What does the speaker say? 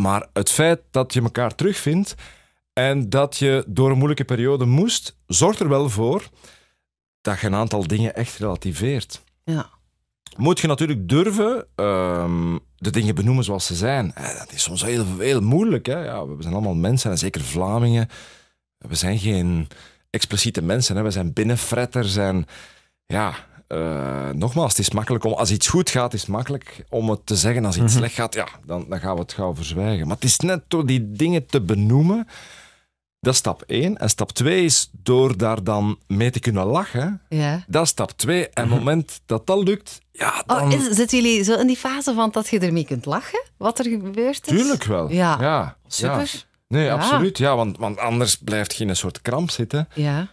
Maar het feit dat je elkaar terugvindt en dat je door een moeilijke periode moest, zorgt er wel voor dat je een aantal dingen echt relativeert. Ja. Moet je natuurlijk durven ehm, de dingen benoemen zoals ze zijn. Eh, dat is soms heel, heel moeilijk. Hè? Ja, we zijn allemaal mensen, en zeker Vlamingen. We zijn geen expliciete mensen. Hè? We zijn binnenfretters en ja, eh, nogmaals, het is makkelijk om, als iets goed gaat, is makkelijk om het te zeggen. Als iets mhm. slecht gaat, ja, dan, dan gaan we het gauw verzwijgen. Maar het is net door die dingen te benoemen, dat is stap één. En stap 2 is door daar dan mee te kunnen lachen. Ja. Dat is stap 2. En het mhm. moment dat dat lukt, ja, oh, dan... zitten jullie zo in die fase van dat je ermee kunt lachen? Wat er gebeurt? is? Tuurlijk wel. Ja. ja. Super. Nee, absoluut. Ja, want, anders blijft je een soort kramp zitten. Ja.